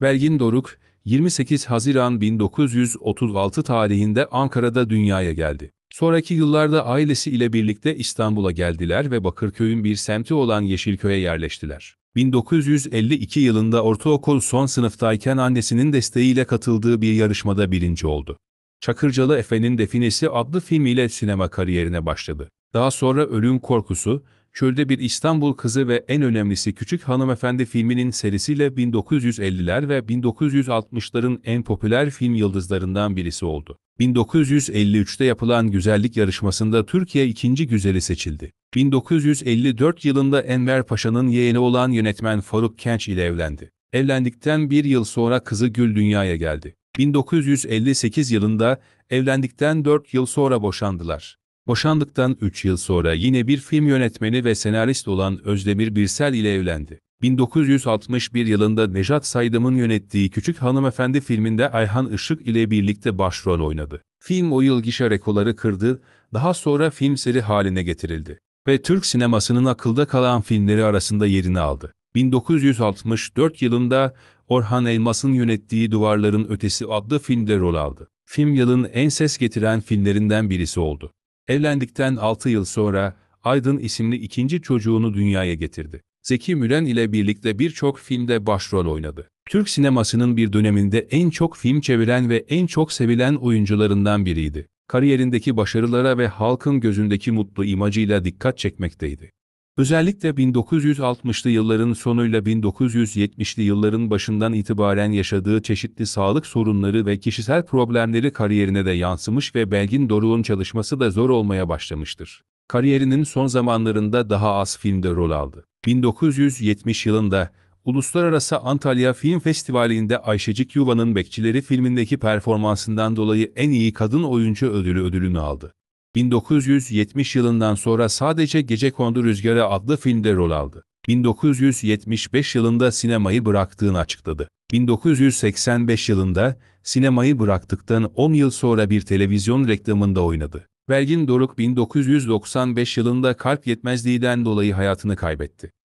Belgin Doruk, 28 Haziran 1936 tarihinde Ankara'da dünyaya geldi. Sonraki yıllarda ailesi ile birlikte İstanbul'a geldiler ve Bakırköy'ün bir semti olan Yeşilköy'e yerleştiler. 1952 yılında ortaokul son sınıftayken annesinin desteğiyle katıldığı bir yarışmada birinci oldu. Çakırcalı Efe'nin Definesi adlı filmiyle sinema kariyerine başladı. Daha sonra Ölüm Korkusu, Çölde Bir İstanbul Kızı ve en önemlisi Küçük Hanımefendi filminin serisiyle 1950'ler ve 1960'ların en popüler film yıldızlarından birisi oldu. 1953'te yapılan güzellik yarışmasında Türkiye ikinci güzeli seçildi. 1954 yılında Enver Paşa'nın yeğeni olan yönetmen Faruk Kenç ile evlendi. Evlendikten bir yıl sonra kızı Gül dünyaya geldi. 1958 yılında evlendikten 4 yıl sonra boşandılar. Boşandıktan 3 yıl sonra yine bir film yönetmeni ve senarist olan Özdemir Birsel ile evlendi. 1961 yılında Nejat Saydam'ın yönettiği Küçük Hanımefendi filminde Ayhan Işık ile birlikte başrol oynadı. Film o yıl gişe rekorları kırdı, daha sonra film seri haline getirildi ve Türk sinemasının akılda kalan filmleri arasında yerini aldı. 1964 yılında Orhan Elmas'ın yönettiği Duvarların Ötesi adlı filmde rol aldı. Film yılın en ses getiren filmlerinden birisi oldu. Evlendikten 6 yıl sonra Aydın isimli ikinci çocuğunu dünyaya getirdi. Zeki Müren ile birlikte birçok filmde başrol oynadı. Türk sinemasının bir döneminde en çok film çeviren ve en çok sevilen oyuncularından biriydi. Kariyerindeki başarılara ve halkın gözündeki mutlu imajıyla dikkat çekmekteydi. Özellikle 1960'lı yılların sonuyla 1970'li yılların başından itibaren yaşadığı çeşitli sağlık sorunları ve kişisel problemleri kariyerine de yansımış ve Belgin Doruk'un çalışması da zor olmaya başlamıştır. Kariyerinin son zamanlarında daha az filmde rol aldı. 1970 yılında Uluslararası Antalya Film Festivali'nde Ayşecik Yuva'nın Bekçileri filmindeki performansından dolayı en iyi kadın oyuncu ödülü ödülünü aldı. 1970 yılından sonra sadece Gece Kondu Rüzgarı adlı filmde rol aldı. 1975 yılında sinemayı bıraktığını açıkladı. 1985 yılında sinemayı bıraktıktan 10 yıl sonra bir televizyon reklamında oynadı. Belgin Doruk 1995 yılında kalp yetmezliğinden dolayı hayatını kaybetti.